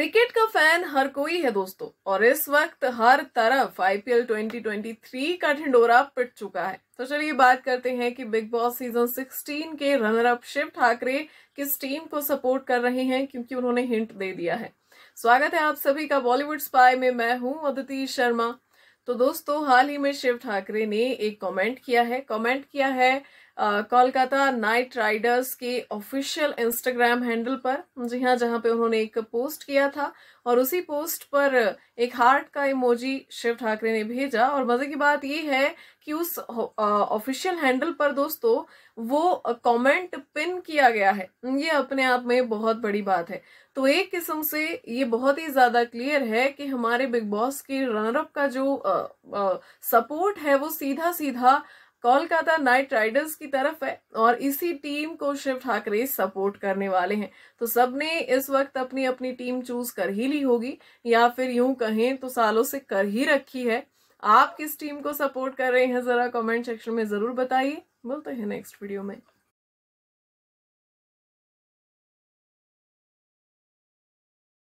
cricket का fan हर कोई है दोस्तों और इस वक्त हर तरफ आईपीएल 2023 का ढिंडोरा पिट चुका है तो चलिए बात करते हैं कि बिग बॉस सीजन 16 के रनर अप शिव ठाकरे किस टीम को सपोर्ट कर रहे हैं क्योंकि उन्होंने हिंट दे दिया है स्वागत है आप सभी का बॉलीवुड स्पाई में मैं हूं अदिति शर्मा तो दोस्तों हाल ही में शिव ठाकरे ने एक कॉमेंट किया है कॉमेंट किया है कोलकाता नाइट राइडर्स के ऑफिशियल इंस्टाग्राम हैंडल पर जी हाँ जहाँ पे उन्होंने एक पोस्ट किया था और उसी पोस्ट पर एक हार्ट का इमोजी शिव ठाकरे ने भेजा और मजे की बात ये है कि उस ऑफिशियल हैंडल पर दोस्तों वो कमेंट पिन किया गया है ये अपने आप में बहुत बड़ी बात है तो एक किस्म से ये बहुत ही ज़्यादा क्लियर है कि हमारे बिग बॉस के रनरअप का जो आ, आ, सपोर्ट है वो सीधा सीधा कोलकाता नाइट राइडर्स की तरफ है और इसी टीम को शिव ठाकरे सपोर्ट करने वाले हैं तो सबने इस वक्त अपनी अपनी टीम चूज कर ही ली होगी या फिर यूं कहें तो सालों से कर ही रखी है आप किस टीम को सपोर्ट कर रहे हैं जरा कमेंट सेक्शन में जरूर बताइए बोलते हैं नेक्स्ट वीडियो में